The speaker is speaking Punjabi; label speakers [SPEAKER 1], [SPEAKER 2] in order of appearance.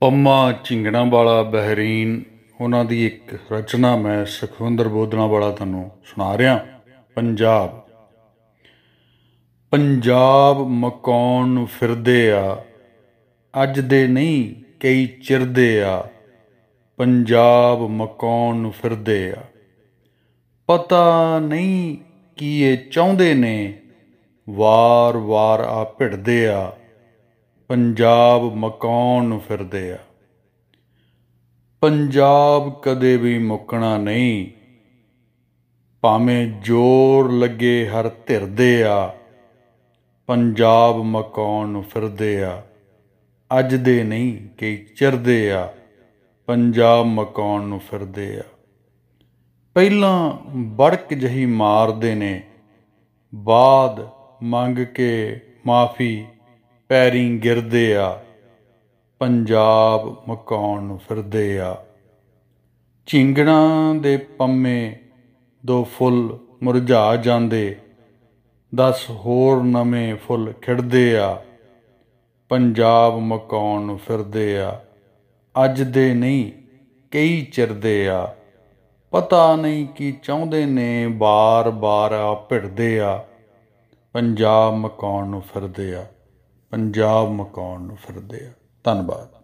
[SPEAKER 1] ਪੰਮਾ ਚਿੰਗਣਾ ਵਾਲਾ ਬਹਿਰੀਨ ਉਹਨਾਂ ਦੀ ਇੱਕ ਰਚਨਾ ਮੈਂ ਸੁਖਵਿੰਦਰ ਬੋਧਨਾ ਵਾਲਾ ਤੁਹਾਨੂੰ ਸੁਣਾ ਰਿਹਾ ਪੰਜਾਬ ਪੰਜਾਬ ਮਕਾਉਣ ਫਿਰਦੇ ਆ ਅੱਜ ਦੇ ਨਹੀਂ ਕਈ ਚਿਰ ਦੇ ਆ ਪੰਜਾਬ ਮਕਾਉਣ ਫਿਰਦੇ ਆ ਪਤਾ ਨਹੀਂ ਕੀ ਇਹ ਚਾਹੁੰਦੇ ਨੇ ਵਾਰ-ਵਾਰ ਆ ਭਿੜਦੇ ਆ ਪੰਜਾਬ ਮਕਾਉਣ ਫਿਰਦੇ ਆ ਪੰਜਾਬ ਕਦੇ ਵੀ ਮੁੱਕਣਾ ਨਹੀਂ ਭਾਵੇਂ ਜ਼ੋਰ ਲੱਗੇ ਹਰ ਧਿਰਦੇ ਆ ਪੰਜਾਬ ਮਕਾਉਣ ਫਿਰਦੇ ਆ ਅੱਜ ਦੇ ਨਹੀਂ ਕਿ ਚਿਰਦੇ ਆ ਪੰਜਾਬ ਮਕਾਉਣ ਨੂੰ ਫਿਰਦੇ ਆ ਪਹਿਲਾਂ ਬੜਕ ਜਹੀ ਮਾਰਦੇ ਨੇ ਬਾਦ ਮੰਗ ਕੇ ਮਾਫੀ ਪੈਰੀਂ ਗਿਰਦੇ ਆ ਪੰਜਾਬ ਮਕਾਉਣ ਫਿਰਦੇ ਆ ਚਿੰਗਣਾ ਦੇ ਪੰਮੇ ਦੋ ਫੁੱਲ ਮੁਰਝਾ ਜਾਂਦੇ ਦਸ ਹੋਰ ਨਵੇਂ ਫੁੱਲ ਖਿੜਦੇ ਆ ਪੰਜਾਬ ਮਕਾਉਣ ਫਿਰਦੇ ਆ ਅੱਜ ਦੇ ਨਹੀਂ ਕਈ ਚਿਰਦੇ ਆ ਪਤਾ ਨਹੀਂ ਕੀ ਚਾਹੁੰਦੇ ਨੇ ਬਾਰ-ਬਾਰ ਆ ਭਿੜਦੇ ਆ ਪੰਜਾਬ ਮਕਾਉਣ ਨੂੰ ਫਿਰਦੇ ਆ ਪੰਜਾਬ ਮਕਾਉਣ ਨੂੰ ਫਿਰਦੇ ਆ ਧੰਨਵਾਦ